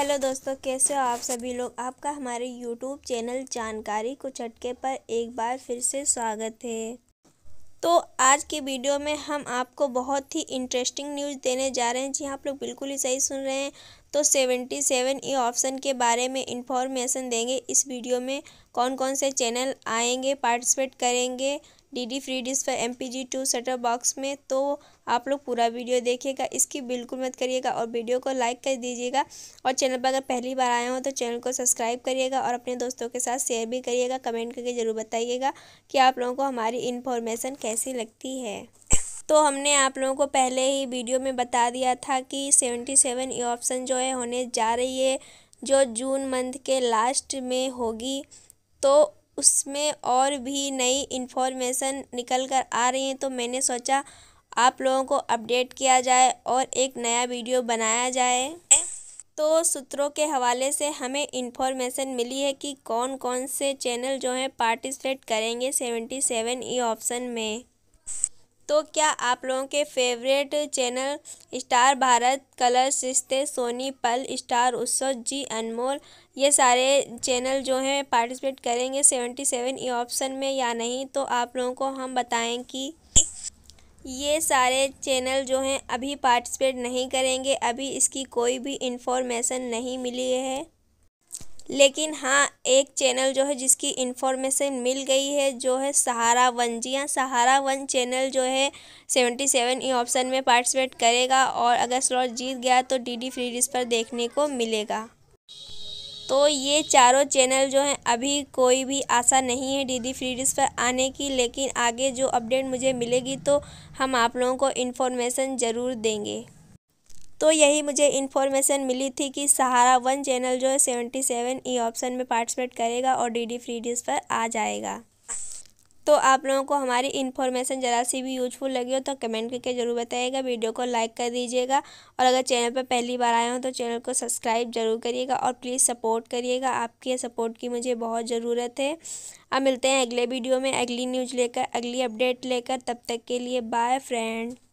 hello दोस्तों कैसे हो आप सभी लोग आपका हमारे यूट्यूब चैनल जानकारी को चटके पर एक बार फिर से स्वागत है तो आज के वीडियो में हम आपको बहुत ही इंटरेस्टिंग न्यूज़ देने जा रहे हैं जी हाँ, आप लोग बिल्कुल ही सही सुन रहे हैं तो सेवेंटी सेवन ई ऑप्शन के बारे में इंफॉर्मेशन देंगे इस वीडियो में कौन कौन से चैनल आएंगे पार्टिसिपेट करेंगे डी डी फ्री डिस्क पर जी टू सेटअप बॉक्स में तो आप लोग पूरा वीडियो देखिएगा इसकी बिल्कुल मत करिएगा और वीडियो को लाइक कर दीजिएगा और चैनल पर अगर पहली बार आए हो तो चैनल को सब्सक्राइब करिएगा और अपने दोस्तों के साथ शेयर भी करिएगा कमेंट करके ज़रूर बताइएगा कि आप लोगों को हमारी इन्फॉर्मेशन कैसी लगती है तो हमने आप लोगों को पहले ही वीडियो में बता दिया था कि सेवेंटी सेवन ये ऑप्शन जो है होने जा रही है जो जून मंथ के लास्ट में होगी तो उसमें और भी नई इन्फॉर्मेशन निकल कर आ रही हैं तो मैंने सोचा आप लोगों को अपडेट किया जाए और एक नया वीडियो बनाया जाए तो सूत्रों के हवाले से हमें इन्फॉर्मेशन मिली है कि कौन कौन से चैनल जो हैं पार्टिसिपेट करेंगे सेवेंटी सेवन ई ऑप्शन में तो क्या आप लोगों के favourite channel Star Bharat Colors Rishtey Sony पल स्टार उत्सव जी अनमोल ये सारे चैनल जो हैं पार्टिसिपेट करेंगे सेवेंटी सेवन ई ऑप्शन में या नहीं तो आप लोगों को हम बताएं कि ये सारे चैनल जो हैं अभी पार्टिसिपेट नहीं करेंगे अभी इसकी कोई भी इन्फॉर्मेशन नहीं मिली है लेकिन हाँ एक चैनल जो है जिसकी इन्फॉर्मेशन मिल गई है जो है सहारा वन जी हाँ सहारा वन चैनल जो है सेवेंटी सेवन ई ऑप्शन में पार्टिसिपेट करेगा और अगर स्लॉट जीत गया तो डी डी फ्री पर देखने को मिलेगा तो ये चारों चैनल जो हैं अभी कोई भी आशा नहीं है डीडी फ्री डिश पर आने की लेकिन आगे जो अपडेट मुझे मिलेगी तो हम आप लोगों को इन्फॉर्मेशन ज़रूर देंगे तो यही मुझे इन्फॉर्मेशन मिली थी कि सहारा वन चैनल जो है सेवेंटी सेवन ई ऑप्शन में पार्टिसिपेट करेगा और डी डी फ्री डिश पर आ जाएगा तो आप लोगों को हमारी इन्फॉर्मेशन ज़रा सी भी यूजफुल लगी हो तो कमेंट करके ज़रूर बताइएगा वीडियो को लाइक कर दीजिएगा और अगर चैनल पर पहली बार आए हो तो चैनल को सब्सक्राइब जरूर करिएगा और प्लीज़ सपोर्ट करिएगा आपके सपोर्ट की मुझे बहुत ज़रूरत है अब मिलते हैं अगले वीडियो में अगली न्यूज़ लेकर अगली अपडेट लेकर तब तक के लिए बाय फ्रेंड